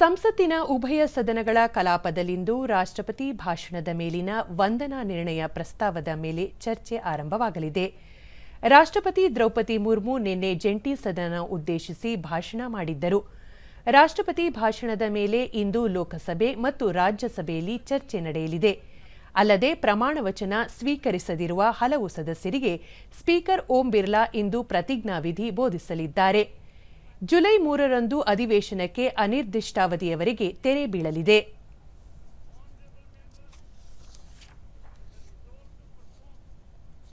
ಸಂಸತ್ತಿನ ಉಭಯ ಸದನಗಳ ಕಲಾಪದಲ್ಲಿಂದು ರಾಷ್ಟ್ರಪತಿ ಭಾಷಣದ ಮೇಲಿನ ವಂದನಾ ನಿರ್ಣಯ ಪ್ರಸ್ತಾವದ ಮೇಲೆ ಚರ್ಚೆ ಆರಂಭವಾಗಲಿದೆ ರಾಷ್ಟ್ರಪತಿ ದ್ರೌಪದಿ ಮುರ್ಮು ನಿನ್ನೆ ಜಂಟಿ ಸದನ ಉದ್ದೇಶಿಸಿ ಭಾಷಣ ಮಾಡಿದ್ದರು ರಾಷ್ಟ್ರಪತಿ ಭಾಷಣದ ಮೇಲೆ ಇಂದು ಲೋಕಸಭೆ ಮತ್ತು ರಾಜ್ಯಸಭೆಯಲ್ಲಿ ಚರ್ಚೆ ನಡೆಯಲಿದೆ ಅಲ್ಲದೆ ಪ್ರಮಾಣ ವಚನ ಸ್ವೀಕರಿಸದಿರುವ ಹಲವು ಸದಸ್ಯರಿಗೆ ಸ್ಪೀಕರ್ ಓಂ ಬಿರ್ಲಾ ಇಂದು ಪ್ರತಿಜ್ಞಾವಿಧಿ ಬೋಧಿಸಲಿದ್ದಾರೆ ಜುಲೈ ಮೂರರಂದು ಅಧಿವೇಶನಕ್ಕೆ ಅನಿರ್ದಿಷ್ಟಾವಧಿಯವರೆಗೆ ತೆರೆ ಬೀಳಲಿದೆ